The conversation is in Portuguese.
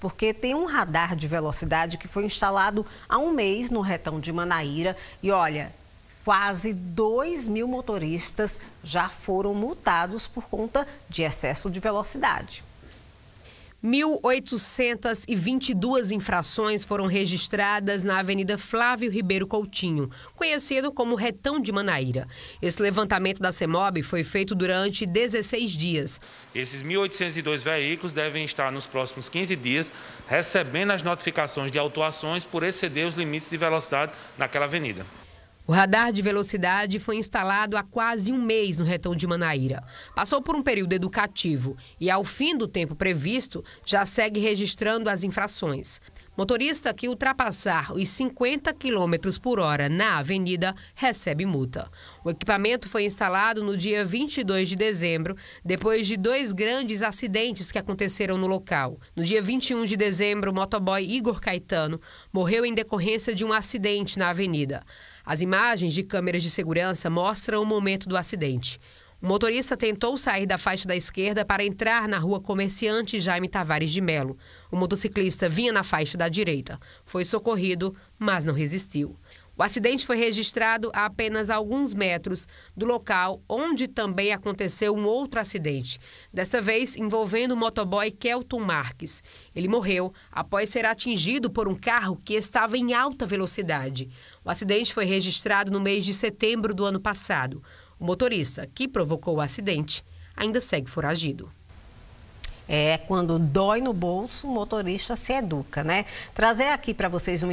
porque tem um radar de velocidade que foi instalado há um mês no retão de Manaíra. E olha, quase 2 mil motoristas já foram multados por conta de excesso de velocidade. 1.822 infrações foram registradas na Avenida Flávio Ribeiro Coutinho, conhecido como Retão de Manaíra. Esse levantamento da CEMOB foi feito durante 16 dias. Esses 1.802 veículos devem estar nos próximos 15 dias recebendo as notificações de autuações por exceder os limites de velocidade naquela avenida. O radar de velocidade foi instalado há quase um mês no retão de Manaíra. Passou por um período educativo e, ao fim do tempo previsto, já segue registrando as infrações. Motorista que ultrapassar os 50 km por hora na avenida recebe multa. O equipamento foi instalado no dia 22 de dezembro, depois de dois grandes acidentes que aconteceram no local. No dia 21 de dezembro, o motoboy Igor Caetano morreu em decorrência de um acidente na avenida. As imagens de câmeras de segurança mostram o momento do acidente. O motorista tentou sair da faixa da esquerda para entrar na rua Comerciante Jaime Tavares de Melo. O motociclista vinha na faixa da direita. Foi socorrido, mas não resistiu. O acidente foi registrado a apenas alguns metros do local onde também aconteceu um outro acidente, desta vez envolvendo o motoboy Kelton Marques. Ele morreu após ser atingido por um carro que estava em alta velocidade. O acidente foi registrado no mês de setembro do ano passado. O motorista, que provocou o acidente, ainda segue foragido. É, quando dói no bolso, o motorista se educa, né? Trazer aqui para vocês uma